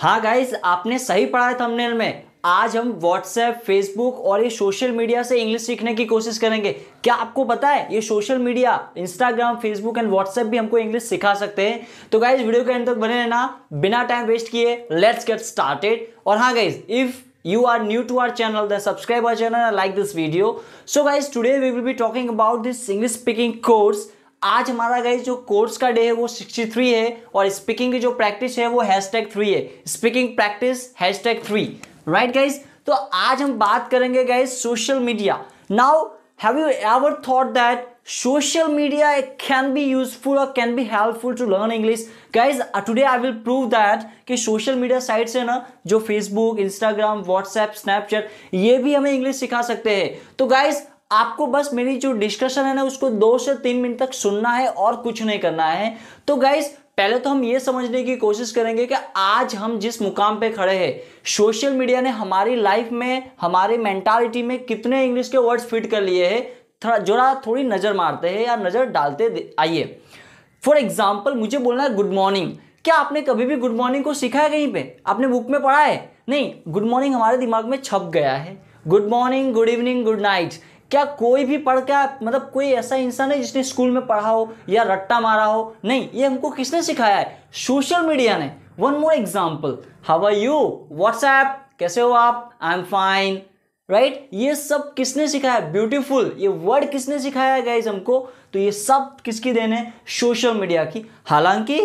हाँ गाइज आपने सही पढ़ा है थंबनेल में आज हम व्हाट्सएप फेसबुक और ये सोशल मीडिया से इंग्लिश सीखने की कोशिश करेंगे क्या आपको पता है ये social media Instagram Facebook and WhatsApp भी हमको इंग्लिश सिखा सकते हैं तो गाइज वीडियो के अंदर बने रहना बिना टाइम वेस्ट किए लेट्स गेट स्टार्टेड और हाँ guys if you are new to our channel then subscribe our channel and like this video so guys today we will be talking about this english speaking course आज हमारा guys जो course का day है वो sixty three है और speaking की जो प्रैक्टिस है वो हैश टैग थ्री है speaking practice hashtag three right guys तो आज हम बात करेंगे guys social media now have you ever thought that social media can be useful और can be helpful to learn English guys today I will prove that कि social media sites है ना जो फेसबुक इंस्टाग्राम व्हाट्सएप स्नैपचैट ये भी हमें English सिखा सकते हैं तो गाइज आपको बस मेरी जो डिस्कशन है ना उसको दो से तीन मिनट तक सुनना है और कुछ नहीं करना है तो गाइज पहले तो हम ये समझने की कोशिश करेंगे कि आज हम जिस मुकाम पे खड़े हैं सोशल मीडिया ने हमारी लाइफ में हमारे मेंटालिटी में कितने इंग्लिश के वर्ड्स फिट कर लिए हैं थोड़ा जोड़ा थोड़ी नज़र मारते हैं या नज़र डालते आइए फॉर एग्जाम्पल मुझे बोलना है गुड मॉर्निंग क्या आपने कभी भी गुड मॉर्निंग को सीखा है कहीं पे आपने बुक में पढ़ा है नहीं गुड मॉर्निंग हमारे दिमाग में छप गया है good morning good evening good night क्या कोई भी पढ़ के मतलब कोई ऐसा इंसान है जिसने स्कूल में पढ़ा हो या रट्टा मारा हो नहीं ये हमको किसने सिखाया है सोशल मीडिया ने one more example how are you WhatsApp कैसे हो आप आई एम फाइन राइट ये सब किसने सिखाया ब्यूटीफुल ये वर्ड किसने सिखाया है गाइज हमको तो ये सब किसकी देन है सोशल मीडिया की हालांकि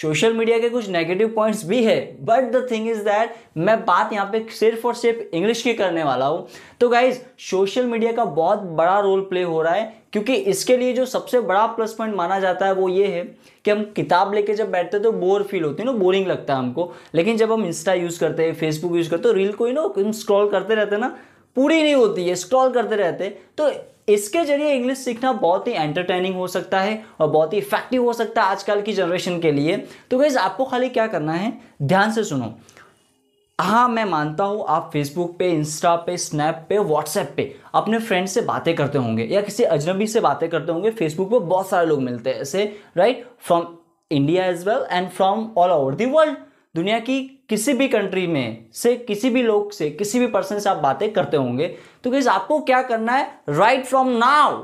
सोशल मीडिया के कुछ नेगेटिव पॉइंट्स भी है but the thing is that मैं बात यहाँ पे सिर्फ और सिर्फ इंग्लिश की करने वाला हूँ तो गाइज सोशल मीडिया का बहुत बड़ा रोल प्ले हो रहा है क्योंकि इसके लिए जो सबसे बड़ा प्लस पॉइंट माना जाता है वो ये है कि हम किताब लेके जब बैठते हैं तो बोर फील होती है ना बोरिंग लगता है हमको लेकिन जब हम इंस्टा यूज़ करते हैं फेसबुक यूज़ करते हैं रील तो को ही ना स्क्रॉल करते रहते हैं ना पूरी नहीं होती है स्क्रॉल करते रहते तो इसके जरिए इंग्लिश सीखना बहुत ही एंटरटेनिंग हो सकता है और बहुत ही इफेक्टिव हो सकता है आजकल की जनरेशन के लिए तो गैज़ आपको खाली क्या करना है ध्यान से सुनो हाँ मैं मानता हूँ आप फेसबुक पे इंस्टा पे स्नैप पे व्हाट्सएप पे अपने फ्रेंड से बातें करते होंगे या किसी अजनबी से बातें करते होंगे फेसबुक पे बहुत सारे लोग मिलते हैं ऐसे right from India as well and from all over the world दुनिया की किसी भी कंट्री में से किसी भी लोग से किसी भी पर्सन से आप बातें करते होंगे तो गैस आपको क्या करना है राइट फ्रॉम नाउ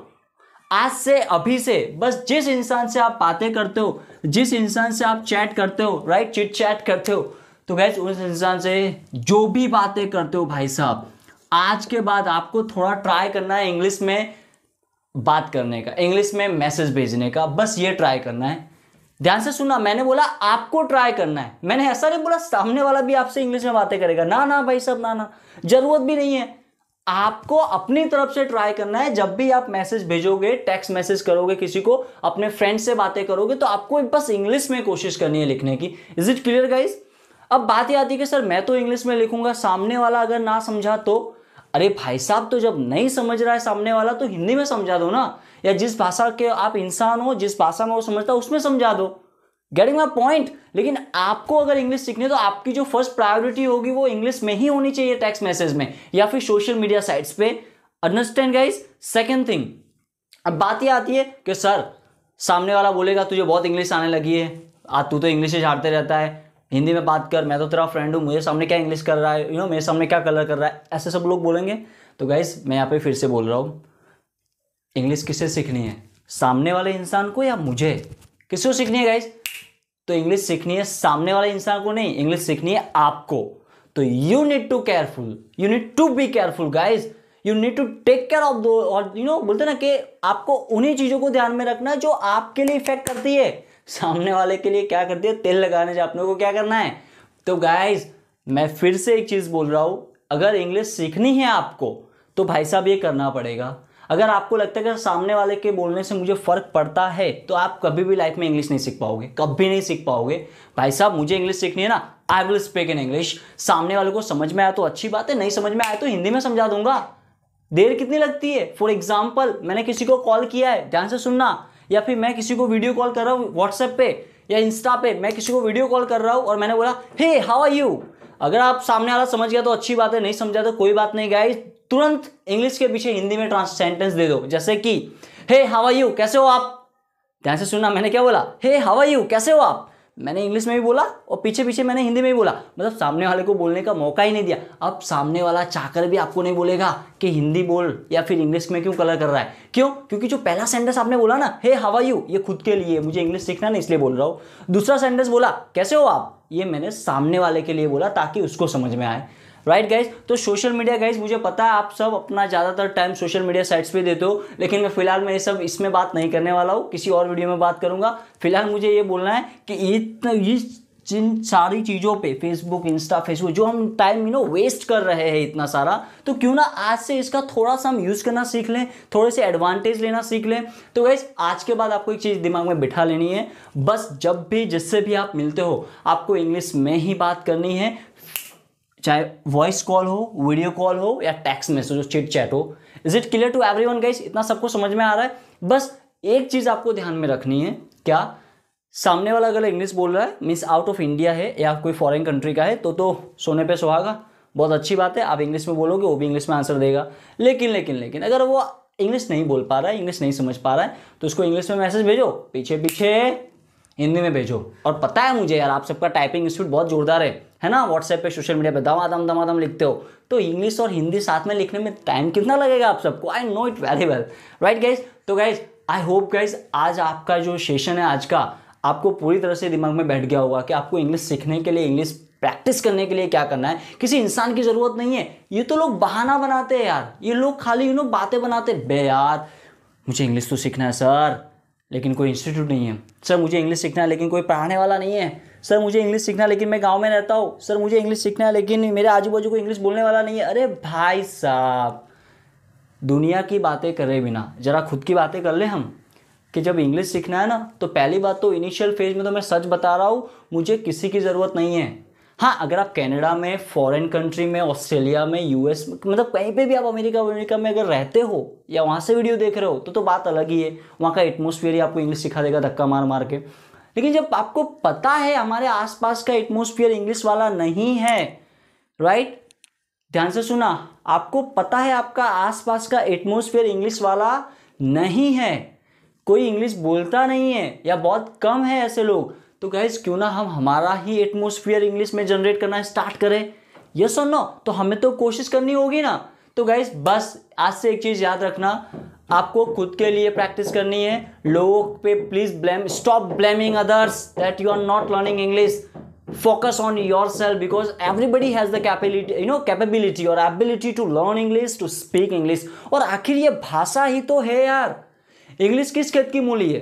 आज से अभी से बस जिस इंसान से आप बातें करते हो जिस इंसान से आप चैट करते हो राइट चिट चैट करते हो तो गैस उस इंसान से जो भी बातें करते हो भाई साहब आज के बाद आपको थोड़ा ट्राई करना है इंग्लिश में बात करने का इंग्लिश में मैसेज भेजने का बस ये ट्राई करना है ध्यान से सुना मैंने बोला आपको ट्राई करना है मैंने ऐसा नहीं बोला सामने वाला भी आपसे इंग्लिश में बातें करेगा ना ना भाई साहब ना ना जरूरत भी नहीं है आपको अपनी तरफ से ट्राई करना है जब भी आप मैसेज भेजोगे टेक्स्ट मैसेज करोगे किसी को अपने फ्रेंड से बातें करोगे तो आपको बस इंग्लिश में कोशिश करनी है लिखने की इज इट क्लियर गाइज अब बात ये आती है कि सर मैं तो इंग्लिश में लिखूंगा सामने वाला अगर ना समझा तो अरे भाई साहब तो जब नहीं समझ रहा है सामने वाला तो हिंदी में समझा दो ना या जिस भाषा के आप इंसान हो जिस भाषा में वो समझता हो उसमें समझा दो गेटिंग माई पॉइंट लेकिन आपको अगर इंग्लिश सीखनी है तो आपकी जो फर्स्ट प्रायोरिटी होगी वो इंग्लिश में ही होनी चाहिए टेक्स्ट मैसेज में या फिर सोशल मीडिया साइट्स पे अंडरस्टैंड गाइज सेकेंड थिंग अब बात यह आती है कि सर सामने वाला बोलेगा तुझे बहुत इंग्लिश आने लगी है आज तू तो इंग्लिश ही झाड़ते रहता है हिंदी में बात कर मैं तो तेरा फ्रेंड हूँ मुझे सामने क्या इंग्लिश कर रहा है यू नो मेरे सामने क्या कलर कर रहा है ऐसे सब लोग बोलेंगे तो गाइज मैं यहाँ पे फिर से बोल रहा हूँ इंग्लिश किसे सीखनी है सामने वाले इंसान को या मुझे किसको सीखनी है गाइज तो इंग्लिश सीखनी है सामने वाले इंसान को नहीं इंग्लिश सीखनी है आपको तो you need to careful you need to be careful guys you need to take care of two और यू नो बोलते ना कि आपको उन्हीं चीज़ों को ध्यान में रखना है जो आपके लिए इफेक्ट करती है सामने वाले के लिए क्या करती है तेल लगाने से आप लोगों को क्या करना है तो गाइज मैं फिर से एक चीज़ बोल रहा हूँ अगर इंग्लिश सीखनी है आपको तो भाई साहब ये करना पड़ेगा अगर आपको लगता है कि सामने वाले के बोलने से मुझे फ़र्क पड़ता है तो आप कभी भी लाइफ में इंग्लिश नहीं सीख पाओगे कभी नहीं सीख पाओगे भाई साहब मुझे इंग्लिश सीखनी है ना I will speak in English सामने वाले को समझ में आया तो अच्छी बात है नहीं समझ में आया तो हिंदी में समझा दूंगा देर कितनी लगती है फॉर एग्जाम्पल मैंने किसी को कॉल किया है ध्यान से सुनना या फिर मैं किसी को वीडियो कॉल कर रहा हूँ व्हाट्सएप पे या इंस्टा पे मैं किसी को वीडियो कॉल कर रहा हूँ और मैंने बोला हे हाउ आर यू अगर आप सामने वाला समझ गया तो अच्छी बात है नहीं समझा तो कोई बात नहीं गाइस तुरंत इंग्लिश के पीछे हिंदी में ट्रांस सेंटेंस दे दो जैसे कि हे हवा यू कैसे हो आप ध्यान से सुनना मैंने क्या बोला हे हवा यू कैसे हो आप मैंने इंग्लिश में भी बोला और पीछे पीछे मैंने हिंदी में भी बोला मतलब सामने वाले को बोलने का मौका ही नहीं दिया अब सामने वाला चाकर भी आपको नहीं बोलेगा कि हिंदी बोल या फिर इंग्लिश में क्यों कलर कर रहा है क्यों क्योंकि जो पहला सेंटेंस आपने बोला ना हे हवा यू ये खुद के लिए मुझे इंग्लिश सीखना नहीं इसलिए बोल रहा हूँ दूसरा सेंटेंस बोला कैसे हो आप ये मैंने सामने वाले के लिए बोला ताकि उसको समझ में आए राइट गाइज तो सोशल मीडिया गाइज मुझे पता है आप सब अपना ज़्यादातर टाइम सोशल मीडिया साइट्स पे देते हो लेकिन मैं फिलहाल मैं ये सब इसमें बात नहीं करने वाला हूँ किसी और वीडियो में बात करूँगा फिलहाल मुझे ये बोलना है कि ये जिन सारी चीज़ों पे फेसबुक इंस्टा फेसबुक जो हम टाइम यू नो वेस्ट कर रहे हैं इतना सारा तो क्यों ना आज से इसका थोड़ा सा हम यूज़ करना सीख लें थोड़े से एडवांटेज लेना सीख लें तो वैस आज के बाद आपको एक चीज़ दिमाग में बिठा लेनी है बस जब भी जिससे भी आप मिलते हो आपको इंग्लिश में ही बात करनी है चाहे वॉइस कॉल हो वीडियो कॉल हो या टैक्स मैसेज हो चिट चैट हो is it clear to everyone guys इतना सबको समझ में आ रहा है बस एक चीज़ आपको ध्यान में रखनी है क्या सामने वाला अगर इंग्लिश बोल रहा है मीन्स आउट ऑफ इंडिया है या कोई फॉरेन कंट्री का है तो तो सोने पे सुहागा बहुत अच्छी बात है आप इंग्लिश में बोलोगे वो भी इंग्लिश में आंसर देगा लेकिन लेकिन लेकिन अगर वो इंग्लिश नहीं बोल पा रहा है इंग्लिश नहीं समझ पा रहा है तो उसको इंग्लिश में मैसेज भेजो पीछे पीछे हिंदी में भेजो और पता है मुझे यार आप सबका टाइपिंग स्पीड बहुत जोरदार है है ना व्हाट्सएप पे सोशल मीडिया पे दमा दम लिखते हो तो इंग्लिश और हिंदी साथ में लिखने में टाइम कितना लगेगा आप सबको I know it very well right guys तो गाइज आई होप गाइज आज आपका जो सेशन है आज का आपको पूरी तरह से दिमाग में बैठ गया होगा कि आपको इंग्लिश सीखने के लिए इंग्लिश प्रैक्टिस करने के लिए क्या करना है किसी इंसान की ज़रूरत नहीं है ये तो लोग बहाना बनाते हैं यार ये लोग खाली यू नो बातें बनाते बे यार मुझे इंग्लिश तो सीखना है सर लेकिन कोई इंस्टीट्यूट नहीं है सर मुझे इंग्लिश सीखना है लेकिन कोई पढ़ाने वाला नहीं है सर मुझे इंग्लिश सीखना है लेकिन मैं गांव में रहता हूँ सर मुझे इंग्लिश सीखना है लेकिन मेरे आजू बाजू को इंग्लिश बोलने वाला नहीं है अरे भाई साहब दुनिया की बातें करे बिना ज़रा खुद की बातें कर ले हम कि जब इंग्लिश सीखना है ना तो पहली बात तो इनिशियल फेज में तो मैं सच बता रहा हूँ मुझे किसी की ज़रूरत नहीं है हाँ अगर आप कनाडा में फॉरेन कंट्री में ऑस्ट्रेलिया में यूएस में मतलब कहीं पे भी आप अमेरिका अमेरिका में अगर रहते हो या वहाँ से वीडियो देख रहे हो तो तो बात अलग ही है वहाँ का एटमोसफियर ही आपको इंग्लिश सिखा देगा धक्का मार मार के लेकिन जब आपको पता है हमारे आसपास का एटमोसफियर इंग्लिश वाला नहीं है राइट ध्यान से सुना आपको पता है आपका आसपास का एटमोसफियर इंग्लिश वाला नहीं है कोई इंग्लिश बोलता नहीं है या बहुत कम है ऐसे लोग तो गाइज क्यों ना हम हमारा ही एटमोसफियर इंग्लिश में जनरेट करना स्टार्ट करें यस और नो तो हमें तो कोशिश करनी होगी ना तो गाइज बस आज से एक चीज़ याद रखना आपको खुद के लिए प्रैक्टिस करनी है लोगों पे please blame stop blaming others that you are not learning English on yourself because everybody has the capability you know capability और ability to learn English to speak English और आखिर ये भाषा ही तो है यार इंग्लिश किस खेत की मूली है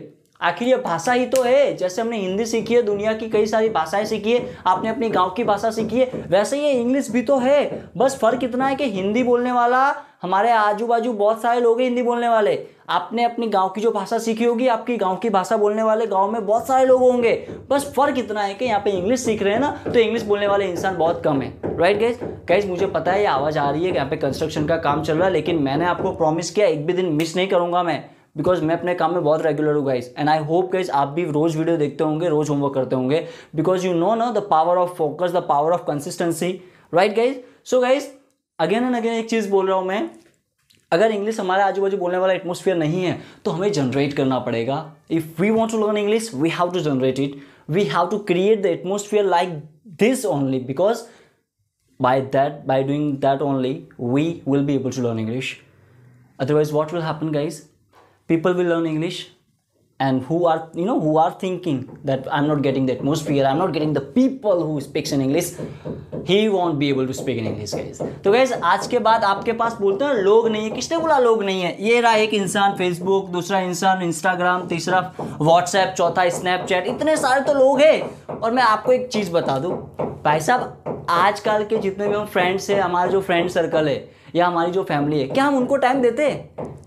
आखिर ये भाषा ही तो है जैसे हमने हिंदी सीखी है दुनिया की कई सारी भाषाएं सीखी है आपने अपने गाँव की भाषा सीखी है वैसे ये इंग्लिश भी तो है बस फर्क इतना है कि हिंदी बोलने वाला हमारे आजू बाजू बहुत सारे लोग हैं हिंदी बोलने वाले आपने अपनी गांव की जो भाषा सीखी होगी आपकी गांव की भाषा बोलने वाले गांव में बहुत सारे लोग होंगे बस फर्क इतना है कि यहाँ पे इंग्लिश सीख रहे हैं ना तो इंग्लिश बोलने वाले इंसान बहुत कम है राइट गैस गैस मुझे पता है ये आवाज़ आ रही है यहाँ पे कंस्ट्रक्शन का काम चल रहा है लेकिन मैंने आपको प्रॉमिस किया एक भी दिन मिस नहीं करूँगा मैं बिकॉज मैं अपने काम में बहुत रेगुलर हूँ guys and I hope guys आप भी रोज़ वीडियो देखते होंगे रोज़ होमवर्क करते होंगे because you know no the power of focus the power of consistency right guys so guys again and again एक चीज़ बोल रहा हूँ मैं अगर इंग्लिश हमारे आजू बाजू बोलने वाला एटमोसफियर नहीं है तो हमें जनरेट करना पड़ेगा if we want to learn English we have to generate it we have to create the atmosphere like this only because by that by doing that only we will be able to learn English otherwise what will happen guys people will learn english and who are you know who are thinking that i'm not getting the atmosphere i'm not getting the people who speaks in english he won't be able to speak in english guys तो guys आज के बाद आपके पास बोलते हैं लोग नहीं है किसने बोला लोग नहीं है ये रहा एक इंसान facebook दूसरा इंसान instagram तीसरा whatsapp चौथा snapchat इतने सारे तो लोग हैं और मैं आपको एक चीज़ बता दूं भाई साहब आजकल के जितने भी हम फ्रेंड्स हैं हमारा जो फ्रेंड सर्कल है या हमारी जो फैमिली है क्या हम उनको टाइम देते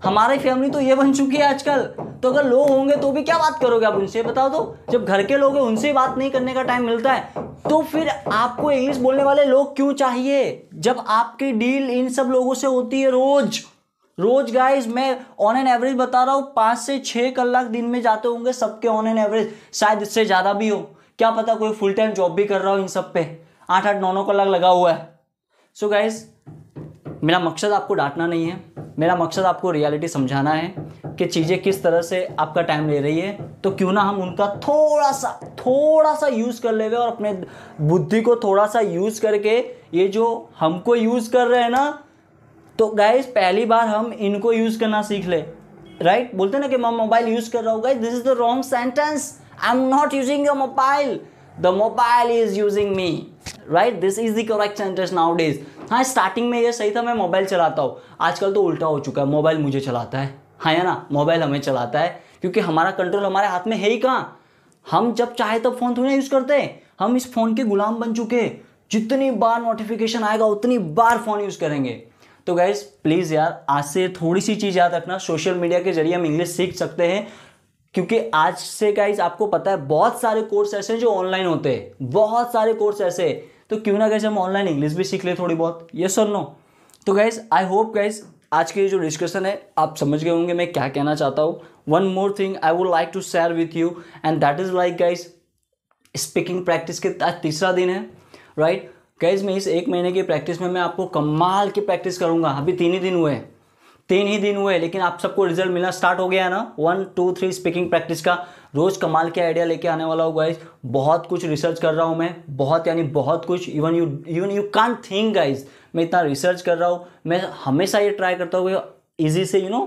हमारी फैमिली तो ये बन चुकी है आजकल तो अगर लोग होंगे तो भी क्या बात करोगे आप उनसे बताओ तो जब घर के लोग हैं उनसे बात नहीं करने का टाइम मिलता है तो फिर आपको इंग्लिश बोलने वाले लोग क्यों चाहिए जब आपकी डील इन सब लोगों से होती है रोज़ रोज गाइस मैं ऑन एन एवरेज बता रहा हूँ पाँच से छः कलाक दिन में जाते होंगे सबके ऑन एन एवरेज शायद इससे ज़्यादा भी हो क्या पता कोई फुल टाइम जॉब भी कर रहा हो इन सब पे आठ आठ नौ नौ कलाक लगा हुआ है सो so गाइज़ मेरा मकसद आपको डांटना नहीं है मेरा मकसद आपको रियलिटी समझाना है कि चीज़ें किस तरह से आपका टाइम ले रही है तो क्यों ना हम उनका थोड़ा सा थोड़ा सा यूज़ कर लेवे और अपने बुद्धि को थोड़ा सा यूज़ करके ये जो हमको यूज़ कर रहे हैं ना तो गाइज पहली बार हम इनको यूज़ करना सीख ले राइट right? बोलते ना कि मैं मोबाइल यूज़ कर रहा हूँ guys this is the wrong sentence I am not using your mobile the mobile is using me right this is the correct sentence now days हाँ स्टार्टिंग में ये सही था मैं मोबाइल चलाता हूँ आजकल तो उल्टा हो चुका है मोबाइल मुझे चलाता है हाँ या ना मोबाइल हमें चलाता है क्योंकि हमारा कंट्रोल हमारे हाथ में है ही कहाँ हम जब चाहे तब फ़ोन थोड़ी ना यूज़ करते हैं हम इस फ़ोन के गुलाम बन चुके हैं जितनी बार नोटिफिकेशन आएगा उतनी बार फ़ोन यूज़ करेंगे तो गैस प्लीज़ यार आज से थोड़ी सी चीज़ याद रखना सोशल मीडिया के जरिए हम इंग्लिश सीख सकते हैं क्योंकि आज से गाइज आपको पता है बहुत सारे कोर्स ऐसे हैं जो ऑनलाइन होते हैं बहुत सारे कोर्स ऐसे हैं तो क्यों ना गैस हम ऑनलाइन इंग्लिश भी सीख ले थोड़ी बहुत तो ये सर नो तो गैस आई होप गैस आज की जो डिस्कशन है आप समझ गए होंगे मैं क्या कहना चाहता हूँ one more thing I would like to share with you and that is like guys speaking practice के आज तीसरा दिन है राइट गाइज मैं इस एक महीने की प्रैक्टिस में मैं आपको कमाल की प्रैक्टिस करूंगा अभी तीन ही दिन हुए हैं तीन ही दिन हुए लेकिन आप सबको रिजल्ट मिलना स्टार्ट हो गया है ना one two three speaking practice का रोज़ कमाल के आइडिया लेके आने वाला हूँ गाइज बहुत कुछ रिसर्च कर रहा हूँ मैं बहुत यानी बहुत कुछ even you even you can think guys मैं इतना रिसर्च कर रहा हूँ मैं हमेशा ये ट्राई करता हूँ ईजी से यू नो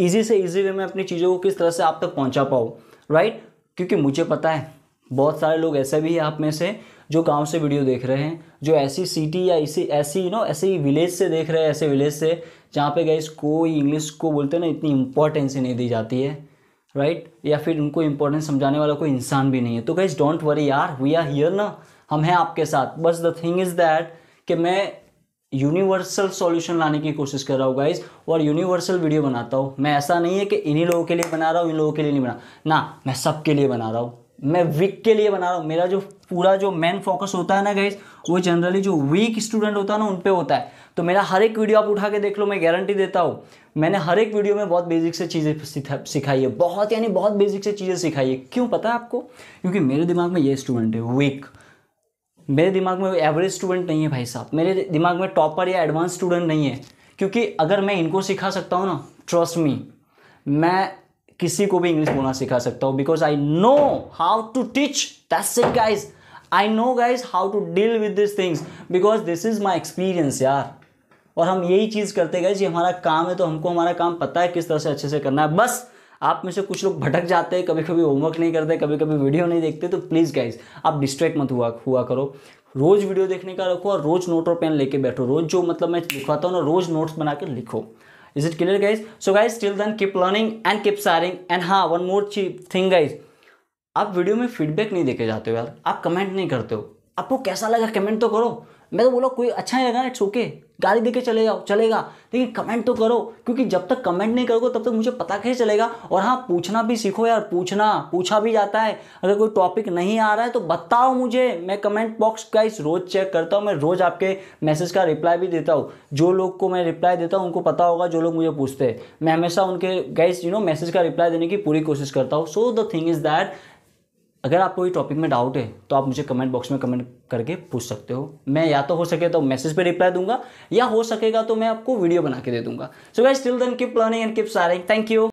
ईजी से ईजी वे में अपनी चीज़ों को किस तरह से आप तक पहुँचा पाऊँ राइट क्योंकि मुझे पता है बहुत सारे लोग ऐसे भी हैं आप में से जो गांव से वीडियो देख रहे हैं जो ऐसी सिटी या इसी ऐसी यू नो ऐसे ही विलेज से देख रहे हैं ऐसे विलेज से जहाँ पे गए कोई इंग्लिश को बोलते हैं ना इतनी इंपॉर्टेंस ही नहीं दी जाती है राइट right? या फिर उनको इंपॉर्टेंस समझाने वाला कोई इंसान भी नहीं है तो गाइज डोंट वरी यार वी आर हियर ना हम हैं आपके साथ बस द थिंग इज़ दैट कि मैं यूनिवर्सल सॉल्यूशन लाने की कोशिश कर रहा हूँ गाइज और यूनिवर्सल वीडियो बनाता हूँ मैं ऐसा नहीं है कि इन्हीं लोगों के लिए बना रहा हूँ इन लोगों के लिए नहीं बना ना मैं सबके लिए बना रहा हूँ मैं वीक के लिए बना रहा हूँ मेरा जो पूरा जो मेन फोकस होता है ना गाइज वो जनरली जो वीक स्टूडेंट होता है ना उन पर होता है तो मेरा हर एक वीडियो आप उठा के देख लो मैं गारंटी देता हूँ मैंने हर एक वीडियो में बहुत बेसिक से चीज़ें सिखाई है बहुत यानी बहुत बेसिक से चीज़ें सिखाई है क्यों पता है आपको क्योंकि मेरे दिमाग में ये स्टूडेंट है वीक मेरे दिमाग में एवरेज स्टूडेंट नहीं है भाई साहब मेरे दिमाग में टॉपर या एडवांस स्टूडेंट नहीं है क्योंकि अगर मैं इनको सिखा सकता हूँ ना ट्रस्ट मी मैं किसी को भी इंग्लिश बोलना सिखा सकता हूँ because I know how to teach that's it guys I know guys how to deal with this things because this is my experience यार और हम यही चीज़ करते गए जी हमारा काम है तो हमको हमारा काम पता है किस तरह से अच्छे से करना है बस आप में से कुछ लोग भटक जाते हैं कभी कभी होमवर्क नहीं करते कभी कभी वीडियो नहीं देखते तो प्लीज़ गाइज आप डिस्ट्रैक्ट मत हुआ हुआ करो रोज़ वीडियो देखने का रखो और रोज़ नोट और पेन लेके बैठो रोज़ जो मतलब मैं लिखवाता हूँ ना रोज़ नोट्स बना के लिखो is it clear guys so guys till then keep learning and keep sharing and हाँ वन मोर थिंग गाइज आप वीडियो में फीडबैक नहीं देखे जाते हो यार आप कमेंट नहीं करते हो आपको कैसा लगा कमेंट तो करो मैं तो बोला कोई अच्छा नहीं लगा इट्स ओके गाली देके चले जाओ चलेगा लेकिन कमेंट तो करो क्योंकि जब तक कमेंट नहीं करोगे तब तक मुझे पता कैसे चलेगा और हाँ पूछना भी सीखो यार पूछना पूछा भी जाता है अगर कोई टॉपिक नहीं आ रहा है तो बताओ मुझे मैं कमेंट बॉक्स का इस रोज़ चेक करता हूँ मैं रोज़ आपके मैसेज का रिप्लाई भी देता हूँ जो लोग को मैं रिप्लाई देता हूँ उनको पता होगा जो लोग मुझे पूछते हैं मैं हमेशा उनके गाइस यू नो मैसेज का रिप्लाई देने की पूरी कोशिश करता हूँ so the thing is that अगर आपको ये टॉपिक में डाउट है तो आप मुझे कमेंट बॉक्स में कमेंट करके पूछ सकते हो मैं या तो हो सके तो मैसेज पे रिप्लाई दूंगा या हो सकेगा तो मैं आपको वीडियो बना के दे दूंगा so guys till then keep learning and keep sharing thank you